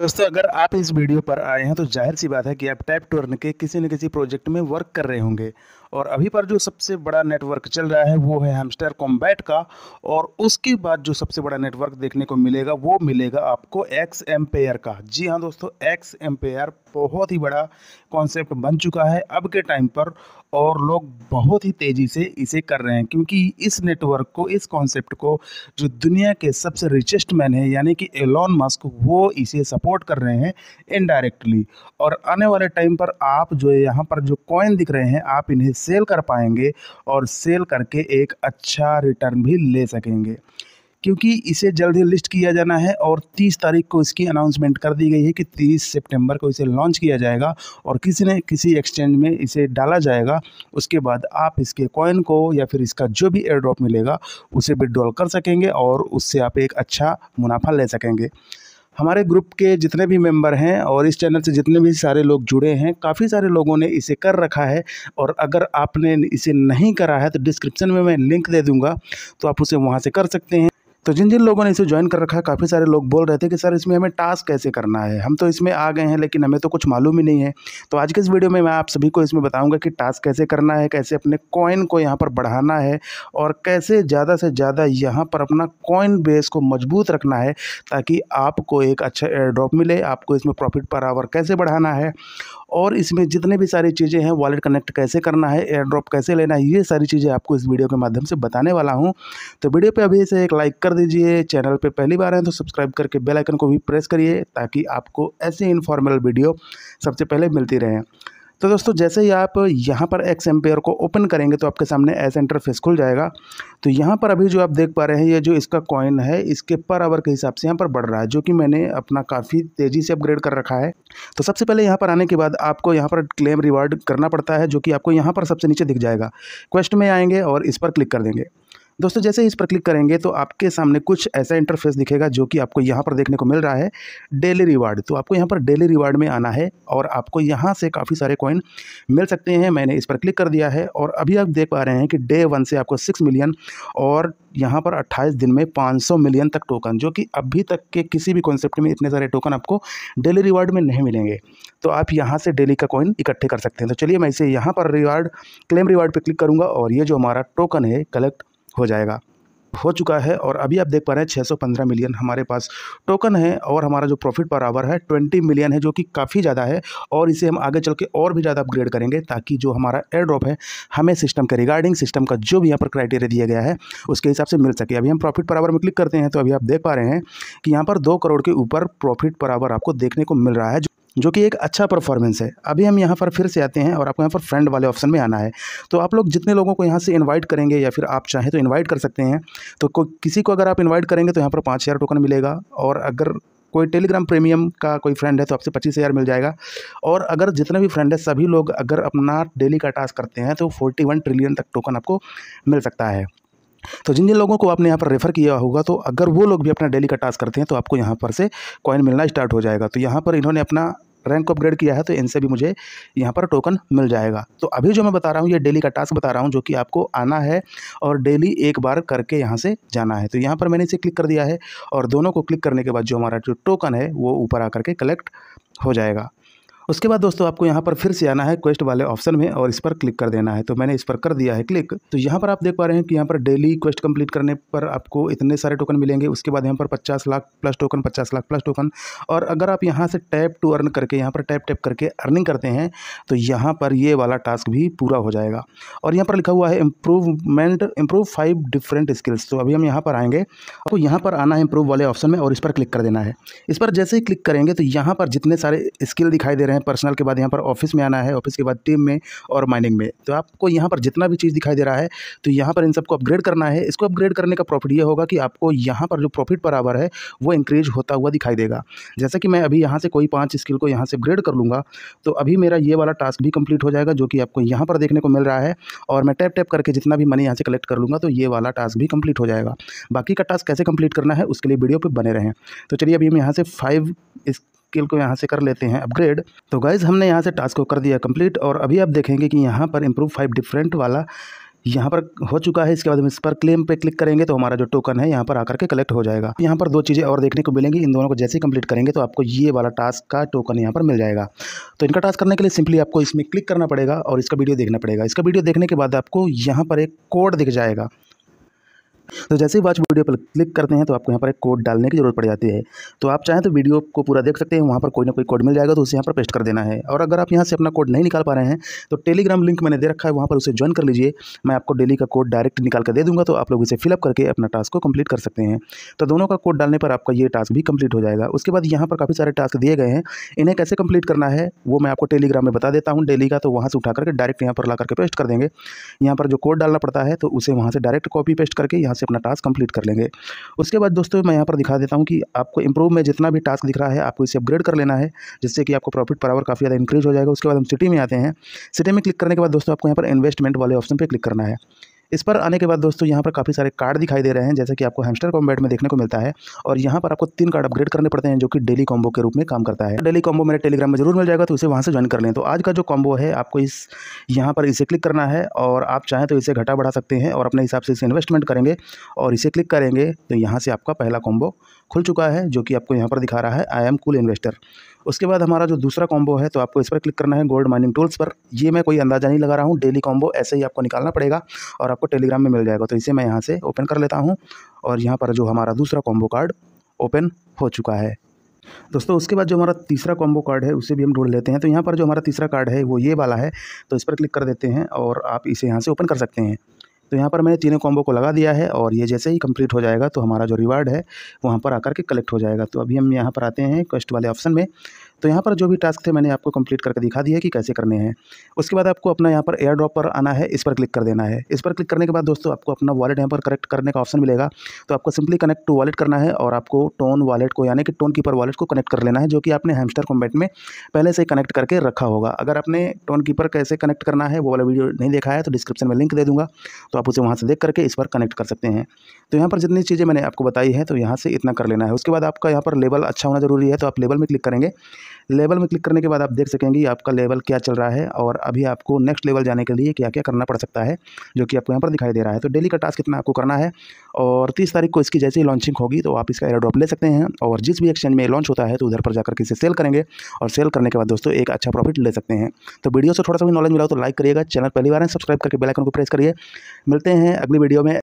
दोस्तों अगर आप इस वीडियो पर आए हैं तो जाहिर सी बात है कि आप टैप टर्न के किसी न किसी प्रोजेक्ट में वर्क कर रहे होंगे और अभी पर जो सबसे बड़ा नेटवर्क चल रहा है वो है हेमस्टर कॉम्बैट का और उसके बाद जो सबसे बड़ा नेटवर्क देखने को मिलेगा वो मिलेगा आपको एक्स एम्पेयर का जी हाँ दोस्तों एक्स एम्पेयर बहुत ही बड़ा कॉन्सेप्ट बन चुका है अब के टाइम पर और लोग बहुत ही तेज़ी से इसे कर रहे हैं क्योंकि इस नेटवर्क को इस कॉन्सेप्ट को जो दुनिया के सबसे रिचेस्ट मैन है यानी कि एलॉन मस्क वो इसे सपोर्ट कर रहे हैं इनडायरेक्टली और आने वाले टाइम पर आप जो यहाँ पर जो कॉइन दिख रहे हैं आप इन्हें सेल कर पाएंगे और सेल करके एक अच्छा रिटर्न भी ले सकेंगे क्योंकि इसे जल्द ही लिस्ट किया जाना है और 30 तारीख को इसकी अनाउंसमेंट कर दी गई है कि 30 सितंबर को इसे लॉन्च किया जाएगा और किसी ने किसी एक्सचेंज में इसे डाला जाएगा उसके बाद आप इसके कॉइन को या फिर इसका जो भी एयर ड्रॉप मिलेगा उसे विड्रॉल कर सकेंगे और उससे आप एक अच्छा मुनाफा ले सकेंगे हमारे ग्रुप के जितने भी मेंबर हैं और इस चैनल से जितने भी सारे लोग जुड़े हैं काफ़ी सारे लोगों ने इसे कर रखा है और अगर आपने इसे नहीं करा है तो डिस्क्रिप्शन में मैं लिंक दे दूंगा तो आप उसे वहां से कर सकते हैं तो जिन जिन लोगों ने इसे ज्वाइन कर रखा है काफ़ी सारे लोग बोल रहे थे कि सर इसमें हमें टास्क कैसे करना है हम तो इसमें आ गए हैं लेकिन हमें तो कुछ मालूम ही नहीं है तो आज के इस वीडियो में मैं आप सभी को इसमें बताऊंगा कि टास्क कैसे करना है कैसे अपने कॉइन को यहाँ पर बढ़ाना है और कैसे ज़्यादा से ज़्यादा यहाँ पर अपना कॉइन बेस को मजबूत रखना है ताकि आपको एक अच्छा एयर ड्रॉप मिले आपको इसमें प्रॉफिट पर आवर कैसे बढ़ाना है और इसमें जितने भी सारी चीज़ें हैं वॉलेट कनेक्ट कैसे करना है एयर ड्रॉप कैसे लेना है ये सारी चीज़ें आपको इस वीडियो के माध्यम से बताने वाला हूँ तो वीडियो पर अभी से एक लाइक कर दीजिए चैनल पे पहली बार हैं तो सब्सक्राइब करके बेल आइकन को भी प्रेस करिए ताकि आपको ऐसे इन्फॉर्मल वीडियो सबसे पहले मिलती रहे तो दोस्तों जैसे ही आप यहाँ पर एक्स एम्पेयर को ओपन करेंगे तो आपके सामने ऐसा इंटरफेस खुल जाएगा तो यहाँ पर अभी जो आप देख पा रहे हैं ये जो इसका कॉइन है इसके पर आवर के हिसाब से यहाँ पर बढ़ रहा है जो कि मैंने अपना काफ़ी तेज़ी से अपग्रेड कर रखा है तो सबसे पहले यहाँ पर आने के बाद आपको यहाँ पर क्लेम रिवार्ड करना पड़ता है जो कि आपको यहाँ पर सबसे नीचे दिख जाएगा क्वेस्ट में आएंगे और इस पर क्लिक कर देंगे दोस्तों जैसे ही इस पर क्लिक करेंगे तो आपके सामने कुछ ऐसा इंटरफेस दिखेगा जो कि आपको यहाँ पर देखने को मिल रहा है डेली रिवार्ड तो आपको यहाँ पर डेली रिवार्ड में आना है और आपको यहाँ से काफ़ी सारे कॉइन मिल सकते हैं मैंने इस पर क्लिक कर दिया है और अभी आप देख पा रहे हैं कि डे वन से आपको सिक्स मिलियन और यहाँ पर अट्ठाईस दिन में पाँच मिलियन तक टोकन जो कि अभी तक के किसी भी कॉन्सेप्ट में इतने सारे टोकन आपको डेली रिवार्ड में नहीं मिलेंगे तो आप यहाँ से डेली का कॉइन इकट्ठे कर सकते हैं तो चलिए मैं इसे यहाँ पर रिवार्ड क्लेम रिवार्ड पर क्लिक करूँगा और ये जो हमारा टोकन है कलेक्ट हो जाएगा हो चुका है और अभी आप देख पा रहे हैं 615 मिलियन हमारे पास टोकन है और हमारा जो प्रॉफिट पर आवर है 20 मिलियन है जो कि काफ़ी ज़्यादा है और इसे हम आगे चल के और भी ज़्यादा अपग्रेड करेंगे ताकि जो हमारा एयर ड्रॉप है हमें सिस्टम के रिगार्डिंग सिस्टम का जो भी यहाँ पर क्राइटेरिया दिया गया है उसके हिसाब से मिल सके अभी हम प्रॉफिट पर आवर में क्लिक करते हैं तो अभी आप देख पा रहे हैं कि यहाँ पर दो करोड़ के ऊपर प्रॉफिट पर आवर आपको देखने को मिल रहा है जो कि एक अच्छा परफॉर्मेंस है अभी हम यहाँ पर फिर से आते हैं और आपको यहाँ पर फ्रेंड वाले ऑप्शन में आना है तो आप लोग जितने लोगों को यहाँ से इनवाइट करेंगे या फिर आप चाहें तो इनवाइट कर सकते हैं तो किसी को अगर आप इनवाइट करेंगे तो यहाँ पर पाँच हज़ार टोकन मिलेगा और अगर कोई टेलीग्राम प्रीमियम का कोई फ्रेंड है तो आपसे पच्चीस हज़ार मिल जाएगा और अगर जितने भी फ्रेंड है सभी लोग अगर अपना डेली का टास्क करते हैं तो फोर्टी वन ट्रिलियन तक टोकन आपको मिल सकता है तो जिन जिन लोगों को आपने यहाँ पर रेफ़र किया होगा तो अगर वो लोग भी अपना डेली का टास्क करते हैं तो आपको यहाँ पर से कॉइन मिलना स्टार्ट हो जाएगा तो यहाँ पर इन्होंने अपना रैंक अपग्रेड किया है तो इनसे भी मुझे यहाँ पर टोकन मिल जाएगा तो अभी जो मैं बता रहा हूँ ये डेली का टास्क बता रहा हूँ जो कि आपको आना है और डेली एक बार करके यहाँ से जाना है तो यहाँ पर मैंने इसे क्लिक कर दिया है और दोनों को क्लिक करने के बाद जो हमारा जो टोकन है वो ऊपर आ के कलेक्ट हो जाएगा उसके बाद दोस्तों आपको यहाँ पर फिर से आना है क्वेस्ट वाले ऑप्शन में और इस पर क्लिक कर देना है तो मैंने इस पर कर दिया है क्लिक तो यहाँ पर आप देख पा रहे हैं कि यहाँ पर डेली क्वेस्ट कंप्लीट करने पर आपको इतने सारे टोकन मिलेंगे उसके बाद यहाँ पर पचास लाख प्लस टोकन पचास लाख प्लस टोकन और अगर आप यहाँ से टैप टू अर्न करके यहाँ पर टैप टैप करके अर्निंग करते हैं तो यहाँ पर ये वाला टास्क भी पूरा हो जाएगा और यहाँ पर लिखा हुआ है improvement improve five different skills तो अभी हम यहाँ पर आएंगे आपको यहाँ पर आना है इम्प्रूव वाले ऑप्शन में और इस पर क्लिक कर देना है इस पर जैसे ही क्लिक करेंगे तो यहाँ पर जितने सारे स्किल दिखाई दे रहे हैं पर्सनल के बाद यहाँ पर ऑफिस में आना है ऑफिस के बाद टीम में और माइनिंग में तो आपको यहाँ पर जितना भी चीज़ दिखाई दे रहा है तो यहाँ पर इन सबको अपग्रेड करना है इसको अपग्रेड करने का प्रॉफिट ये होगा कि आपको यहाँ पर जो प्रॉफिट बराबर है वो इंक्रीज होता हुआ दिखाई देगा जैसा कि मैं अभी यहाँ से कोई पाँच स्किल को यहाँ से अपग्रेड कर लूँगा तो अभी मेरा ये वाला टास्क भी कंप्लीट हो जाएगा जो कि आपको यहाँ पर देखने को मिल रहा है और मैं टैप टैप करके जितना भी मनी यहाँ से कलेक्ट कर लूँगा तो ये वाला टास्क भी कंप्लीट हो जाएगा बाकी का टास्क कैसे कंप्लीट करना है उसके लिए वीडियो पर बने रहें तो चलिए अभी हम यहाँ से फाइव स्किल को यहाँ से कर लेते हैं अपग्रेड तो गाइज़ हमने यहाँ से टास्क को कर दिया कंप्लीट और अभी आप देखेंगे कि यहाँ पर इम्प्रूव फाइव डिफरेंट वाला यहाँ पर हो चुका है इसके बाद हम इस पर क्लेम पे क्लिक करेंगे तो हमारा जो टोकन है यहाँ पर आकर के कलेक्ट हो जाएगा यहाँ पर दो चीज़ें और देखने को मिलेंगी इन दोनों को जैसे ही कंप्लीट करेंगे तो आपको ये वाला टास्क का टोकन यहाँ पर मिल जाएगा तो इनका टास्क करने के लिए सिंपली आपको इसमें क्लिक करना पड़ेगा और इसका वीडियो देखना पड़ेगा इसका वीडियो देखने के बाद आपको यहाँ पर एक कोड दिख जाएगा तो जैसे ही वॉच वीडियो पर क्लिक करते हैं तो आपको यहाँ पर एक कोड डालने की जरूरत पड़ जाती है तो आप चाहें तो वीडियो को पूरा देख सकते हैं वहाँ पर कोई ना कोई कोड मिल जाएगा तो उसे यहाँ पर पेस्ट कर देना है और अगर आप यहाँ से अपना कोड नहीं निकाल पा रहे हैं तो टेलीग्राम लिंक मैंने दे रखा है वहाँ पर उसे ज्वाइन कर लीजिए मैं आपको डेली का कोड डायरेक्ट निकाल कर दे दूँगा तो आप लोग इसे फिलअप करके अपना टास्क को कम्प्लीट कर सकते हैं तो दोनों का कोड डालने पर आपका ये टास्क भी कंप्लीट हो जाएगा उसके बाद यहाँ पर काफ़ी सारे टास्क दिए गए हैं इन्हें कैसे कंप्लीट करना है वो मैं आपको टेलीग्राम में बता देता हूँ डेली का तो वहाँ से उठा करके डायरेक्ट यहाँ पर ला करके पेस्ट कर देंगे यहाँ पर जो कोड डालना पड़ता है तो उसे वहाँ से डायरेक्ट कॉपी पेस्ट करके यहाँ यहाँ से अपना टास्क कंप्लीट कर लेंगे उसके बाद दोस्तों मैं यहाँ पर दिखा देता हूँ कि आपको इंप्रूव में जितना भी टास्क दिख रहा है आपको इसे अपग्रेड कर लेना है जिससे कि आपको प्रॉफिट पर आवर काफ़ी ज़्यादा इंक्रीज हो जाएगा उसके बाद हम सिटी में आते हैं सिटी में क्लिक करने के बाद दोस्तों आपको यहाँ पर इन्वेस्टमेंट वाले ऑप्शन पर क्लिक करना है इस पर आने के बाद दोस्तों यहाँ पर काफ़ी सारे कार्ड दिखाई दे रहे हैं जैसे कि आपको हेमस्टर कॉम्बैट में देखने को मिलता है और यहाँ पर आपको तीन कार्ड अपग्रेड करने पड़ते हैं जो कि डेली कॉम्बो के रूप में काम करता है डेली कॉम्बो मेरे टेलीग्राम में जरूर मिल जाएगा तो इसे वहाँ से ज्वाइन कर लें तो आज का जो कॉम्बो है आपको इस यहाँ पर इसे क्लिक करना है और आप चाहें तो इसे घटा बढ़ा सकते हैं और अपने हिसाब से इसे इन्वेस्टमेंट करेंगे और इसे क्लिक करेंगे तो यहाँ से आपका पहला कॉम्बो खुल चुका है जो कि आपको यहाँ पर दिखा रहा है आई एम कूल इन्वेस्टर उसके बाद हमारा जो दूसरा कॉम्बो है तो आपको इस पर क्लिक करना है गोल्ड माइनिंग टूल्स पर ये मैं कोई अंदाज़ा नहीं लगा रहा हूँ डेली कॉम्बो ऐसे ही आपको निकालना पड़ेगा और आपको टेलीग्राम में मिल जाएगा तो इसे मैं यहाँ से ओपन कर लेता हूँ और यहाँ पर जो हमारा दूसरा कॉम्बो कार्ड ओपन हो चुका है दोस्तों उसके बाद जो हमारा तीसरा कॉम्बो कार्ड है उसे भी हम ढूंढ लेते हैं तो यहाँ पर जो हमारा तीसरा कार्ड है वो ये वाला है तो इस पर क्लिक कर देते हैं और आप इसे यहाँ से ओपन कर सकते हैं तो यहाँ पर मैंने तीनों कॉम्बो को लगा दिया है और ये जैसे ही कंप्लीट हो जाएगा तो हमारा जो रिवार्ड है वहाँ पर आकर के कलेक्ट हो जाएगा तो अभी हम यहाँ पर आते हैं क्वेस्ट वाले ऑप्शन में तो यहाँ पर जो भी टास्क थे मैंने आपको कंप्लीट करके दिखा दिया है कि कैसे करने हैं उसके बाद आपको अपना यहाँ पर एयर ड्रॉप पर आना है इस पर क्लिक कर देना है इस पर क्लिक करने के बाद दोस्तों आपको अपना वॉलेट यहाँ पर कनेक्ट करने का ऑप्शन मिलेगा तो आपको सिंपली कनेक्ट टू वॉलेट करना है और आपको टोन वॉलेट को यानी कि टोन कीपर वॉलेट को कनेक्ट कर लेना है जो कि आपने हेमस्टर कॉम्बेट में पहले से कनेक्ट करके रखा होगा अगर आपने टोन कीपर कैसे कनेक्ट करना है वो वाला वीडियो नहीं देखा है तो डिस्क्रिप्शन में लिंक दे दूँगा तो आप उसे वहाँ से देख करके इस पर कनेक्ट कर सकते हैं तो यहाँ पर जितनी चीज़ें मैंने आपको बताई है तो यहाँ से इतना कर लेना है उसके बाद आपका यहाँ पर लेबल अच्छा होना ज़रूरी है तो आप लेबल में क्लिक करेंगे लेवल में क्लिक करने के बाद आप देख सकेंगे आपका लेवल क्या चल रहा है और अभी आपको नेक्स्ट लेवल जाने के लिए क्या क्या करना पड़ सकता है जो कि आपको यहाँ पर दिखाई दे रहा है तो डेली का टास्क इतना आपको करना है और तीस तारीख को इसकी जैसे ही लॉन्चिंग होगी तो आप इसका एयरड्रॉप ले सकते हैं और जिस भी एक्सचेंज में लॉन्च होता है तो उधर पर जाकर किसी सेल करेंगे और सेल करने के बाद दोस्तों एक अच्छा प्रॉफिट ले सकते हैं तो वीडियो से थोड़ा सा भी नॉलेज मिला तो लाइक करिएगा चैनल पहली बार सब्सक्राइब करके बेलाइकन को प्रेस करिए मिलते हैं अगली वीडियो में